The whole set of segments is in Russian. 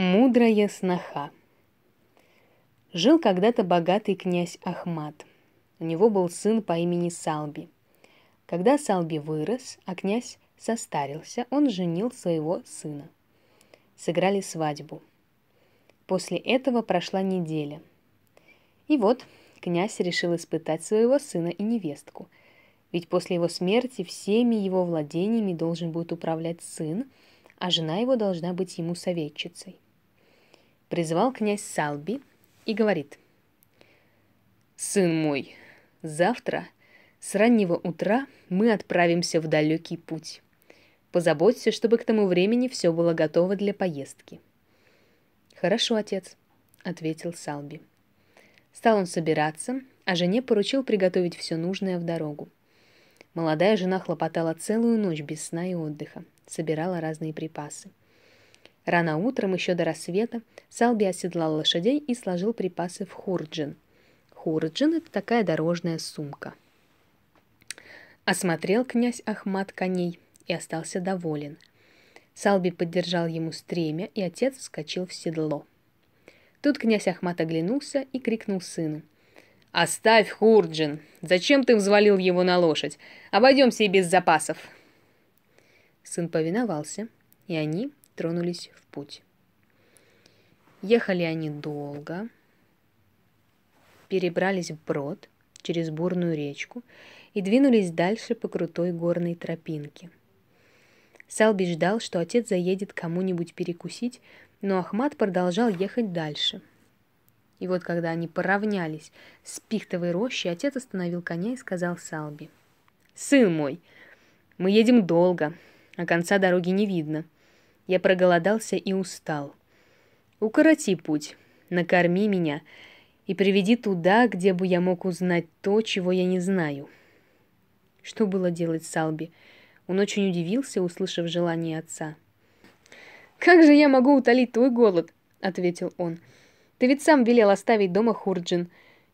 Мудрая сноха. Жил когда-то богатый князь Ахмат. У него был сын по имени Салби. Когда Салби вырос, а князь состарился, он женил своего сына. Сыграли свадьбу. После этого прошла неделя. И вот князь решил испытать своего сына и невестку. Ведь после его смерти всеми его владениями должен будет управлять сын, а жена его должна быть ему советчицей призвал князь Салби и говорит. «Сын мой, завтра с раннего утра мы отправимся в далекий путь. Позаботься, чтобы к тому времени все было готово для поездки». «Хорошо, отец», — ответил Салби. Стал он собираться, а жене поручил приготовить все нужное в дорогу. Молодая жена хлопотала целую ночь без сна и отдыха, собирала разные припасы. Рано утром, еще до рассвета, Салби оседлал лошадей и сложил припасы в хурджин. Хурджин — это такая дорожная сумка. Осмотрел князь Ахмат коней и остался доволен. Салби поддержал ему стремя, и отец вскочил в седло. Тут князь Ахмат оглянулся и крикнул сыну. «Оставь Хурджин! Зачем ты взвалил его на лошадь? Обойдемся и без запасов!» Сын повиновался, и они, тронулись в путь. Ехали они долго, перебрались в вброд через бурную речку и двинулись дальше по крутой горной тропинке. Салби ждал, что отец заедет кому-нибудь перекусить, но Ахмат продолжал ехать дальше. И вот когда они поравнялись с пихтовой рощей, отец остановил коня и сказал Салби. «Сын мой, мы едем долго, а конца дороги не видно. Я проголодался и устал. Укороти путь, накорми меня и приведи туда, где бы я мог узнать то, чего я не знаю. Что было делать Салби? Он очень удивился, услышав желание отца. «Как же я могу утолить твой голод?» — ответил он. «Ты ведь сам велел оставить дома Хурджин.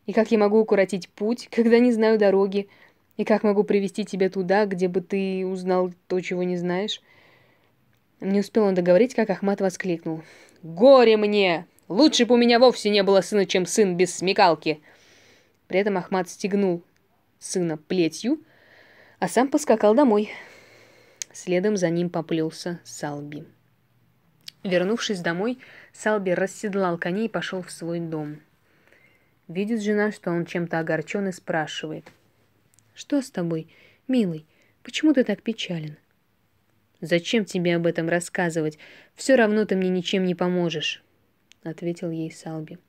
И как я могу укоротить путь, когда не знаю дороги? И как могу привести тебя туда, где бы ты узнал то, чего не знаешь?» Не успел он договорить, как Ахмат воскликнул. «Горе мне! Лучше бы у меня вовсе не было сына, чем сын без смекалки!» При этом Ахмат стегнул сына плетью, а сам поскакал домой. Следом за ним поплелся Салби. Вернувшись домой, Салби расседлал коней и пошел в свой дом. Видит жена, что он чем-то огорчен и спрашивает. «Что с тобой, милый? Почему ты так печален?» Зачем тебе об этом рассказывать? Все равно ты мне ничем не поможешь», — ответил ей Салби.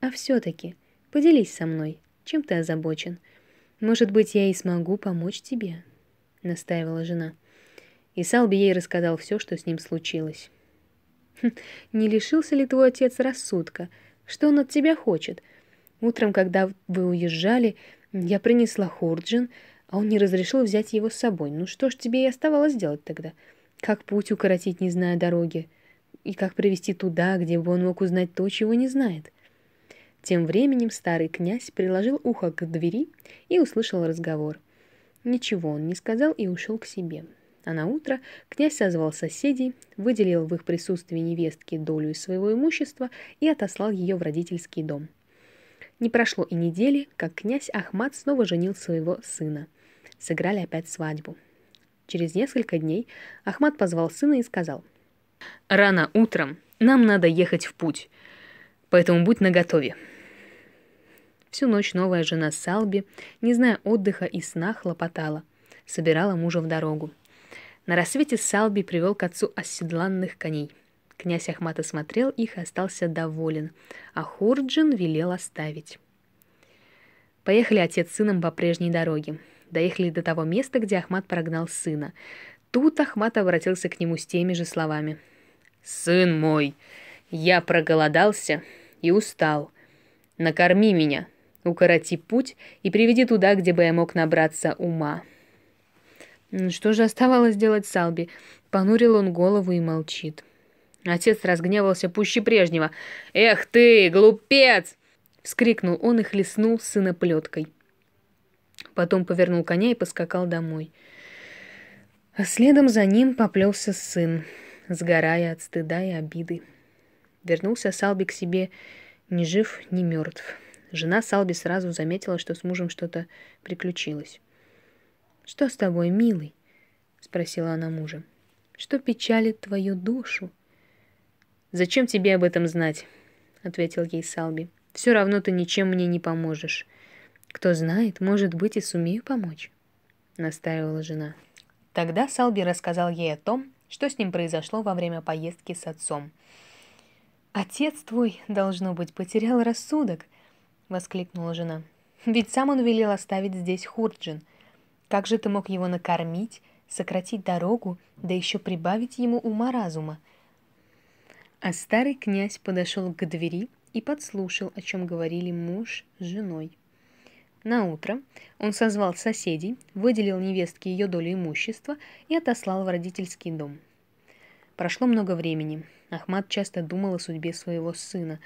«А все-таки поделись со мной, чем ты озабочен. Может быть, я и смогу помочь тебе», — настаивала жена. И Салби ей рассказал все, что с ним случилось. «Хм, «Не лишился ли твой отец рассудка? Что он от тебя хочет? Утром, когда вы уезжали, я принесла Хорджин, а он не разрешил взять его с собой. Ну что ж тебе и оставалось делать тогда? Как путь укоротить, не зная дороги? И как провести туда, где бы он мог узнать то, чего не знает? Тем временем старый князь приложил ухо к двери и услышал разговор. Ничего он не сказал и ушел к себе. А на утро князь созвал соседей, выделил в их присутствии невестке долю из своего имущества и отослал ее в родительский дом. Не прошло и недели, как князь Ахмат снова женил своего сына – сыграли опять свадьбу. Через несколько дней Ахмат позвал сына и сказал. «Рано утром нам надо ехать в путь, поэтому будь наготове». Всю ночь новая жена Салби, не зная отдыха и сна, хлопотала, собирала мужа в дорогу. На рассвете Салби привел к отцу оседланных коней. Князь Ахмат осмотрел их и остался доволен, а Хурджин велел оставить. Поехали отец с сыном по прежней дороге доехали до того места, где Ахмат прогнал сына. Тут Ахмат обратился к нему с теми же словами. «Сын мой, я проголодался и устал. Накорми меня, укороти путь и приведи туда, где бы я мог набраться ума». «Ну что же оставалось делать Салби? Понурил он голову и молчит. Отец разгневался пуще прежнего. «Эх ты, глупец!» — вскрикнул он и хлестнул сына плеткой потом повернул коня и поскакал домой. А следом за ним поплелся сын, сгорая от стыда и обиды. Вернулся Салби к себе ни жив, ни мертв. Жена Салби сразу заметила, что с мужем что-то приключилось. «Что с тобой, милый?» — спросила она мужа. «Что печалит твою душу?» «Зачем тебе об этом знать?» — ответил ей Салби. «Все равно ты ничем мне не поможешь. Кто знает, может быть, и сумею помочь, настаивала жена. Тогда Салби рассказал ей о том, что с ним произошло во время поездки с отцом. «Отец твой, должно быть, потерял рассудок», — воскликнула жена. «Ведь сам он велел оставить здесь Хурджин. Как же ты мог его накормить, сократить дорогу, да еще прибавить ему ума-разума?» А старый князь подошел к двери и подслушал, о чем говорили муж с женой. На утро он созвал соседей, выделил невестке ее долю имущества и отослал в родительский дом. Прошло много времени. Ахмад часто думал о судьбе своего сына.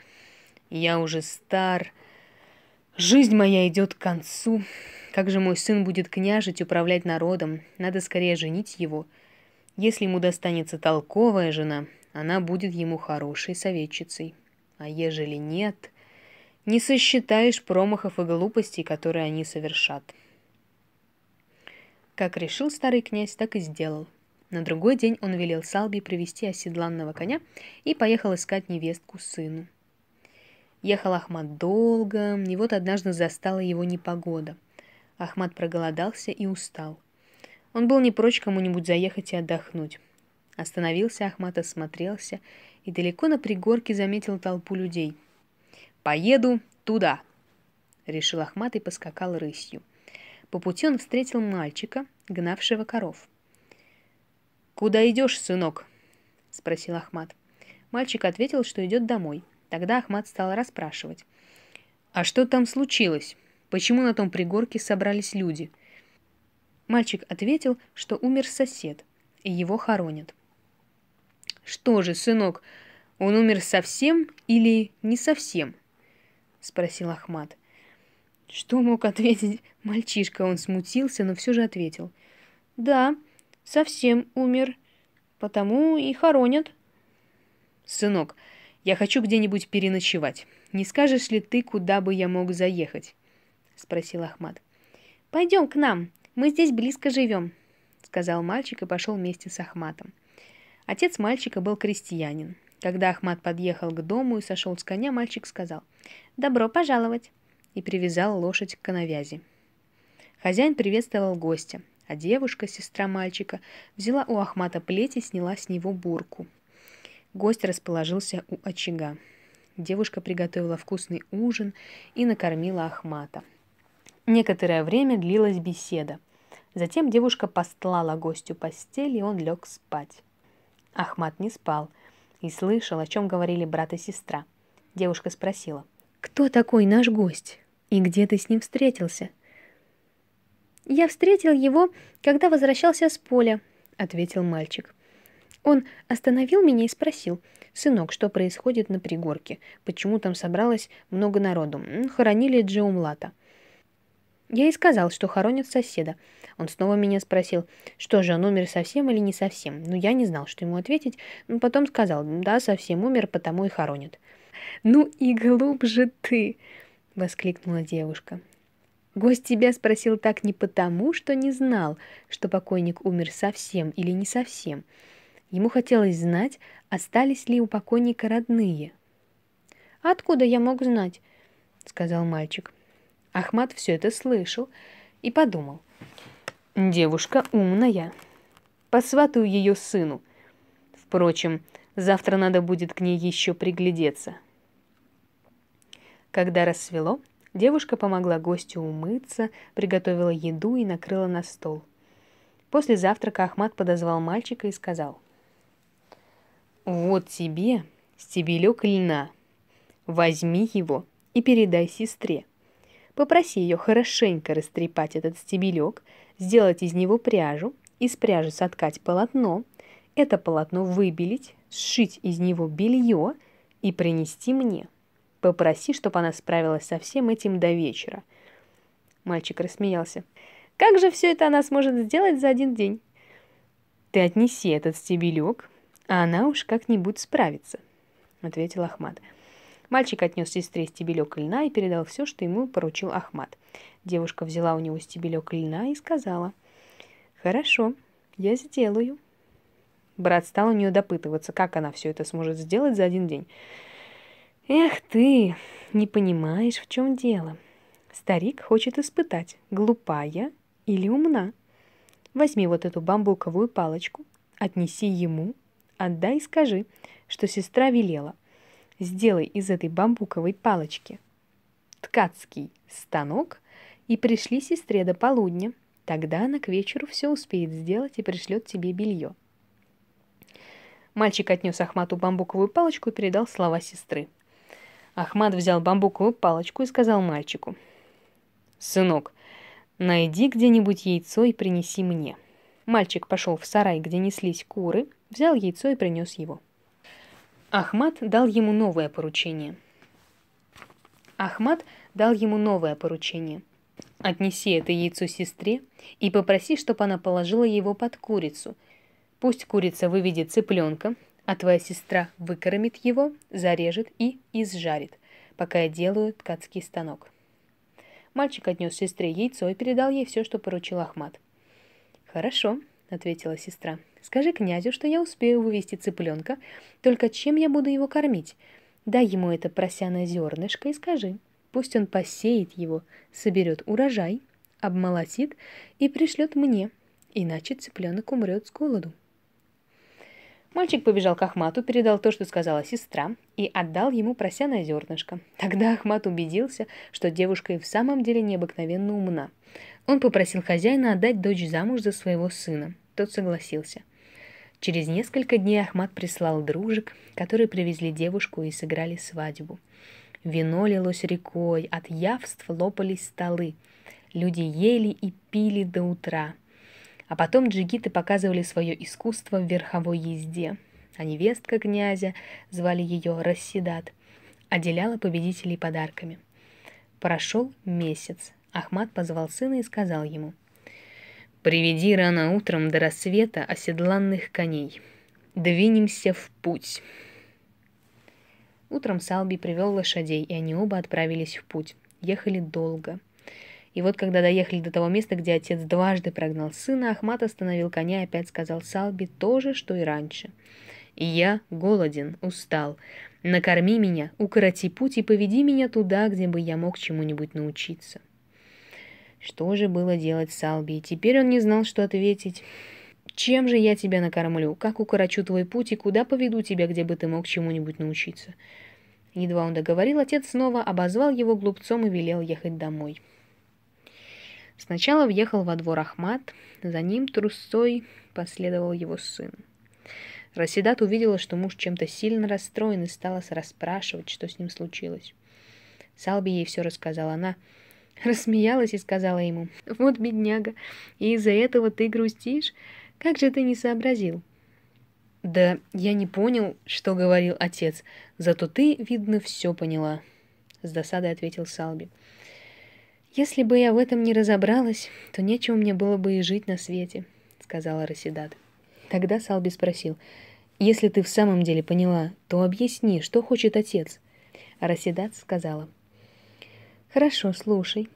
«Я уже стар. Жизнь моя идет к концу. Как же мой сын будет княжить, управлять народом? Надо скорее женить его. Если ему достанется толковая жена, она будет ему хорошей советчицей. А ежели нет...» Не сосчитаешь промахов и глупостей, которые они совершат. Как решил старый князь, так и сделал. На другой день он велел Салби привести оседланного коня и поехал искать невестку сыну. Ехал Ахмат долго, и вот однажды застала его непогода. Ахмат проголодался и устал. Он был не прочь кому-нибудь заехать и отдохнуть. Остановился Ахмат, осмотрелся и далеко на пригорке заметил толпу людей – Поеду туда!» Решил Ахмат и поскакал рысью. По пути он встретил мальчика, гнавшего коров. «Куда идешь, сынок?» — спросил Ахмат. Мальчик ответил, что идет домой. Тогда Ахмат стал расспрашивать. «А что там случилось? Почему на том пригорке собрались люди?» Мальчик ответил, что умер сосед, и его хоронят. «Что же, сынок, он умер совсем или не совсем?» — спросил Ахмат. Что мог ответить мальчишка? Он смутился, но все же ответил. «Да, совсем умер, потому и хоронят». «Сынок, я хочу где-нибудь переночевать. Не скажешь ли ты, куда бы я мог заехать?» — спросил Ахмат. «Пойдем к нам, мы здесь близко живем», — сказал мальчик и пошел вместе с Ахматом. Отец мальчика был крестьянин. Когда Ахмат подъехал к дому и сошел с коня, мальчик сказал «Добро пожаловать!» и привязал лошадь к коновязи. Хозяин приветствовал гостя, а девушка, сестра мальчика, взяла у Ахмата плеть и сняла с него бурку. Гость расположился у очага. Девушка приготовила вкусный ужин и накормила Ахмата. Некоторое время длилась беседа. Затем девушка постлала гостю постель, и он лег спать. Ахмат не спал – и слышал, о чем говорили брат и сестра. Девушка спросила, «Кто такой наш гость? И где ты с ним встретился?» «Я встретил его, когда возвращался с поля», — ответил мальчик. Он остановил меня и спросил, «Сынок, что происходит на пригорке? Почему там собралось много народу? Хоронили Джеумлата». Я и сказал, что хоронят соседа. Он снова меня спросил, что же, он умер совсем или не совсем? Но ну, я не знал, что ему ответить, но ну, потом сказал, да, совсем умер, потому и хоронят. «Ну и глубже ты!» — воскликнула девушка. «Гость тебя спросил так не потому, что не знал, что покойник умер совсем или не совсем. Ему хотелось знать, остались ли у покойника родные». «А «Откуда я мог знать?» — сказал мальчик. — Ахмат все это слышал и подумал. «Девушка умная. Посватаю ее сыну. Впрочем, завтра надо будет к ней еще приглядеться». Когда рассвело, девушка помогла гостю умыться, приготовила еду и накрыла на стол. После завтрака Ахмат подозвал мальчика и сказал. «Вот тебе стебелек льна. Возьми его и передай сестре. Попроси ее хорошенько растрепать этот стебелек, сделать из него пряжу, из пряжи соткать полотно, это полотно выбелить, сшить из него белье и принести мне. Попроси, чтобы она справилась со всем этим до вечера. Мальчик рассмеялся. Как же все это она сможет сделать за один день? Ты отнеси этот стебелек, а она уж как-нибудь справится, ответил Ахмад. Мальчик отнес сестре стебелек льна и передал все, что ему поручил Ахмат. Девушка взяла у него стебелек льна и сказала, «Хорошо, я сделаю». Брат стал у нее допытываться, как она все это сможет сделать за один день. «Эх ты, не понимаешь, в чем дело. Старик хочет испытать, глупая или умна. Возьми вот эту бамбуковую палочку, отнеси ему, отдай и скажи, что сестра велела, сделай из этой бамбуковой палочки ткацкий станок и пришли сестре до полудня. Тогда она к вечеру все успеет сделать и пришлет тебе белье. Мальчик отнес Ахмату бамбуковую палочку и передал слова сестры. Ахмат взял бамбуковую палочку и сказал мальчику. «Сынок, найди где-нибудь яйцо и принеси мне». Мальчик пошел в сарай, где неслись куры, взял яйцо и принес его. Ахмат дал ему новое поручение. Ахмат дал ему новое поручение. «Отнеси это яйцо сестре и попроси, чтобы она положила его под курицу. Пусть курица выведет цыпленка, а твоя сестра выкормит его, зарежет и изжарит, пока я делаю ткацкий станок». Мальчик отнес сестре яйцо и передал ей все, что поручил Ахмат. «Хорошо», — ответила сестра. Скажи князю, что я успею вывести цыпленка, только чем я буду его кормить? Дай ему это просяное зернышко и скажи, пусть он посеет его, соберет урожай, обмолотит и пришлет мне, иначе цыпленок умрет с голоду. Мальчик побежал к Ахмату, передал то, что сказала сестра, и отдал ему просяное зернышко. Тогда Ахмат убедился, что девушка и в самом деле необыкновенно умна. Он попросил хозяина отдать дочь замуж за своего сына. Тот согласился. Через несколько дней Ахмат прислал дружек, которые привезли девушку и сыграли свадьбу. Вино лилось рекой, от явств лопались столы. Люди ели и пили до утра. А потом джигиты показывали свое искусство в верховой езде. А невестка князя, звали ее Рассидат, отделяла победителей подарками. Прошел месяц. Ахмат позвал сына и сказал ему, Приведи рано утром до рассвета оседланных коней. Двинемся в путь. Утром Салби привел лошадей, и они оба отправились в путь. Ехали долго. И вот, когда доехали до того места, где отец дважды прогнал сына, Ахмат остановил коня и опять сказал Салби то же, что и раньше. «И я голоден, устал. Накорми меня, укороти путь и поведи меня туда, где бы я мог чему-нибудь научиться». Что же было делать Салби? Теперь он не знал, что ответить. «Чем же я тебя накормлю? Как укорочу твой путь и куда поведу тебя, где бы ты мог чему-нибудь научиться?» Едва он договорил, отец снова обозвал его глупцом и велел ехать домой. Сначала въехал во двор Ахмат, за ним трусой последовал его сын. Расседат увидела, что муж чем-то сильно расстроен и стала расспрашивать, что с ним случилось. Салби ей все рассказала она — Рассмеялась и сказала ему, «Вот бедняга, и из-за этого ты грустишь? Как же ты не сообразил?» «Да я не понял, что говорил отец, зато ты, видно, все поняла», — с досадой ответил Салби. «Если бы я в этом не разобралась, то нечего мне было бы и жить на свете», — сказала Расидат. Тогда Салби спросил, «Если ты в самом деле поняла, то объясни, что хочет отец?» А Расидат сказала, — Хорошо, слушай.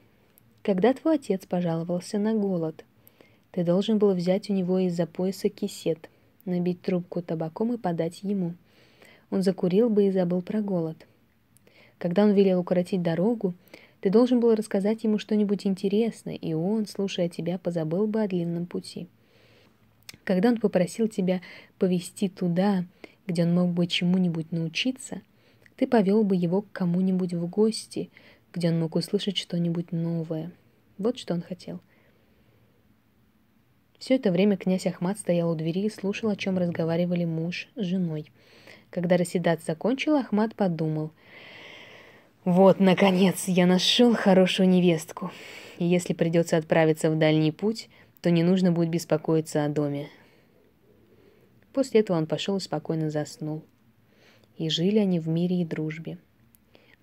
Когда твой отец пожаловался на голод, ты должен был взять у него из-за пояса кисет, набить трубку табаком и подать ему. Он закурил бы и забыл про голод. Когда он велел укоротить дорогу, ты должен был рассказать ему что-нибудь интересное, и он, слушая тебя, позабыл бы о длинном пути. Когда он попросил тебя повести туда, где он мог бы чему-нибудь научиться, ты повел бы его к кому-нибудь в гости – где он мог услышать что-нибудь новое. Вот что он хотел. Все это время князь Ахмат стоял у двери и слушал, о чем разговаривали муж с женой. Когда Расидат закончил, Ахмат подумал. «Вот, наконец, я нашел хорошую невестку. И если придется отправиться в дальний путь, то не нужно будет беспокоиться о доме». После этого он пошел и спокойно заснул. И жили они в мире и дружбе.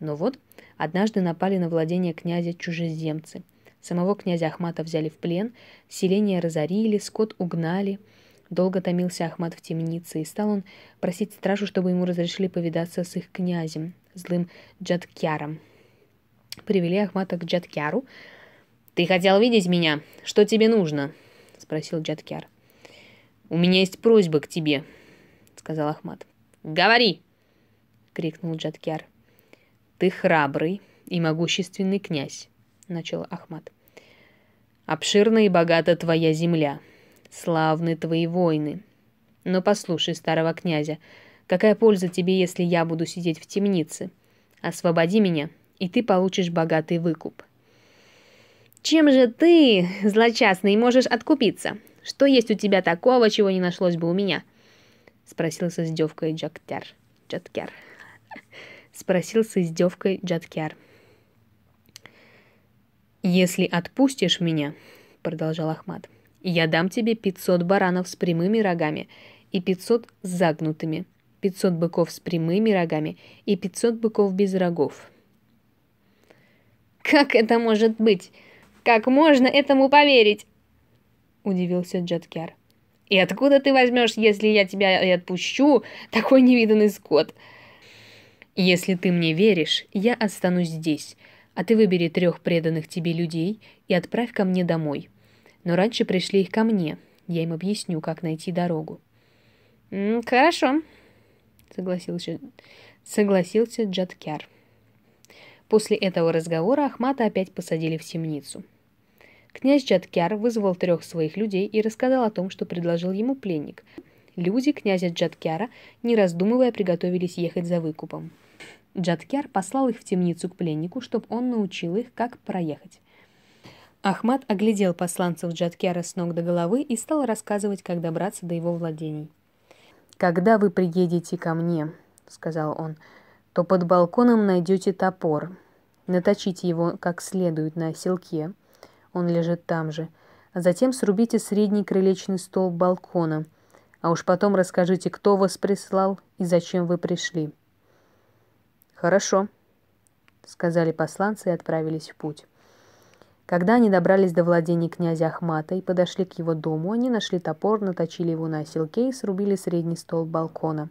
Но вот однажды напали на владение князя чужеземцы. Самого князя Ахмата взяли в плен, селение разорили, скот угнали. Долго томился Ахмат в темнице, и стал он просить стражу, чтобы ему разрешили повидаться с их князем, злым Джаткяром. Привели Ахмата к Джаткяру. «Ты хотел видеть меня? Что тебе нужно?» — спросил Джаткяр. «У меня есть просьба к тебе», — сказал Ахмат. «Говори!» — крикнул Джаткяр. «Ты храбрый и могущественный князь», — начал Ахмат. «Обширна и богата твоя земля, славны твои войны. Но послушай старого князя, какая польза тебе, если я буду сидеть в темнице? Освободи меня, и ты получишь богатый выкуп». «Чем же ты, злочастный, можешь откупиться? Что есть у тебя такого, чего не нашлось бы у меня?» — спросил со издевкой Джактяр. Джаткяр. — спросил с издевкой Джаткяр. «Если отпустишь меня», — продолжал Ахмат, — «я дам тебе пятьсот баранов с прямыми рогами и пятьсот с загнутыми, пятьсот быков с прямыми рогами и пятьсот быков без рогов». «Как это может быть? Как можно этому поверить?» — удивился Джаткяр. «И откуда ты возьмешь, если я тебя и отпущу, такой невиданный скот?» Если ты мне веришь, я останусь здесь, а ты выбери трех преданных тебе людей и отправь ко мне домой. Но раньше пришли их ко мне, я им объясню, как найти дорогу». «Хорошо», — согласился, согласился Джадкяр. После этого разговора Ахмата опять посадили в темницу. Князь Джадкяр вызвал трех своих людей и рассказал о том, что предложил ему пленник. Люди князя Джадкяра, не раздумывая, приготовились ехать за выкупом. Джаткер послал их в темницу к пленнику, чтобы он научил их, как проехать. Ахмат оглядел посланцев Джаткера с ног до головы и стал рассказывать, как добраться до его владений. «Когда вы приедете ко мне», — сказал он, — «то под балконом найдете топор. Наточите его как следует на селке. Он лежит там же. Затем срубите средний крылечный столб балкона. А уж потом расскажите, кто вас прислал и зачем вы пришли». «Хорошо», — сказали посланцы и отправились в путь. Когда они добрались до владений князя Ахмата и подошли к его дому, они нашли топор, наточили его на оселке и срубили средний стол балкона.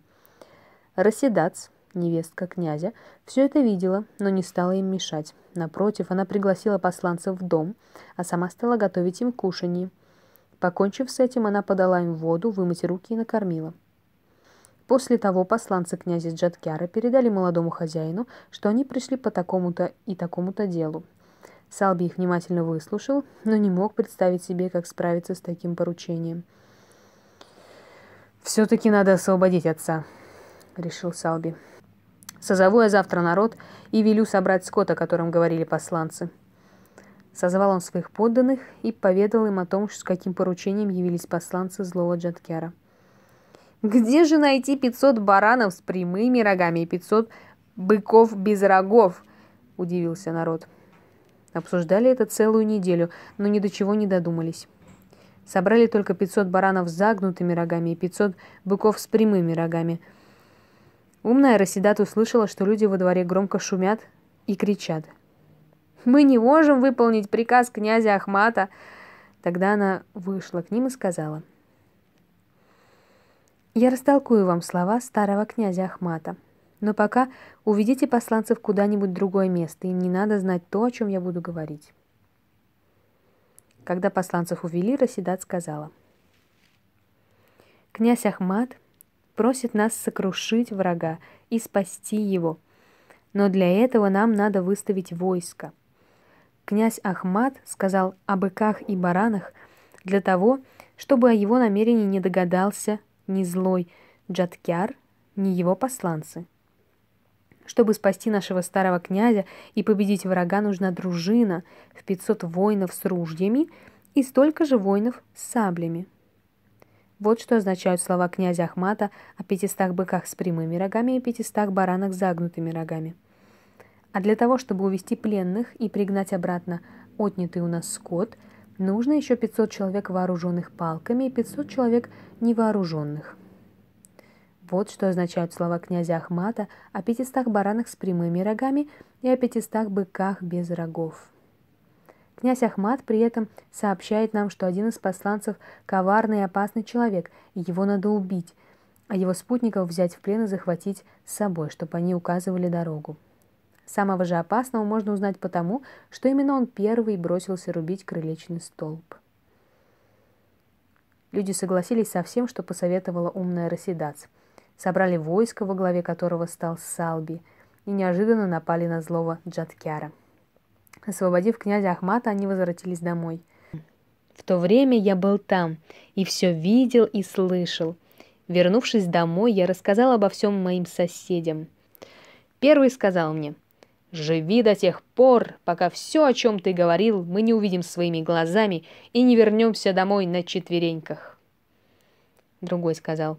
Расседац, невестка князя, все это видела, но не стала им мешать. Напротив, она пригласила посланцев в дом, а сама стала готовить им кушанье. Покончив с этим, она подала им воду, вымыть руки и накормила. После того посланцы князя Джаткяра передали молодому хозяину, что они пришли по такому-то и такому-то делу. Салби их внимательно выслушал, но не мог представить себе, как справиться с таким поручением. «Все-таки надо освободить отца», — решил Салби. «Созову я завтра народ и велю собрать скот, о котором говорили посланцы». Созвал он своих подданных и поведал им о том, с каким поручением явились посланцы злого Джаткяра. Где же найти 500 баранов с прямыми рогами и 500 быков без рогов? Удивился народ. Обсуждали это целую неделю, но ни до чего не додумались. Собрали только 500 баранов с загнутыми рогами и 500 быков с прямыми рогами. Умная Расседат услышала, что люди во дворе громко шумят и кричат. «Мы не можем выполнить приказ князя Ахмата!» Тогда она вышла к ним и сказала – я растолкую вам слова старого князя Ахмата. Но пока уведите посланцев куда-нибудь в другое место, им не надо знать то, о чем я буду говорить. Когда посланцев увели, Расидат сказала. «Князь Ахмат просит нас сокрушить врага и спасти его, но для этого нам надо выставить войско. Князь Ахмат сказал о быках и баранах для того, чтобы о его намерении не догадался ни злой Джаткяр, ни его посланцы. Чтобы спасти нашего старого князя и победить врага, нужна дружина в 500 воинов с ружьями и столько же воинов с саблями. Вот что означают слова князя Ахмата о 500 быках с прямыми рогами и 500 баранах с загнутыми рогами. А для того, чтобы увести пленных и пригнать обратно отнятый у нас скот – Нужно еще 500 человек вооруженных палками и 500 человек невооруженных. Вот что означают слова князя Ахмата о 500 баранах с прямыми рогами и о 500 быках без рогов. Князь Ахмат при этом сообщает нам, что один из посланцев – коварный и опасный человек, и его надо убить, а его спутников взять в плен и захватить с собой, чтобы они указывали дорогу. Самого же опасного можно узнать потому, что именно он первый бросился рубить крылечный столб. Люди согласились со всем, что посоветовала умная Росидац. Собрали войско, во главе которого стал Салби, и неожиданно напали на злого Джаткяра. Освободив князя Ахмата, они возвратились домой. В то время я был там, и все видел и слышал. Вернувшись домой, я рассказал обо всем моим соседям. Первый сказал мне – Живи до тех пор, пока все, о чем ты говорил, мы не увидим своими глазами и не вернемся домой на четвереньках. Другой сказал,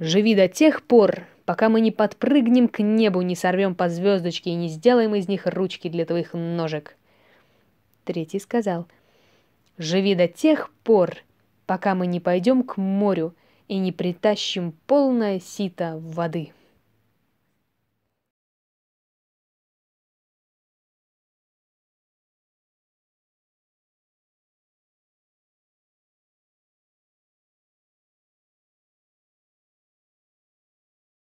«Живи до тех пор, пока мы не подпрыгнем к небу, не сорвем по звездочке и не сделаем из них ручки для твоих ножек». Третий сказал, «Живи до тех пор, пока мы не пойдем к морю и не притащим полное сито воды».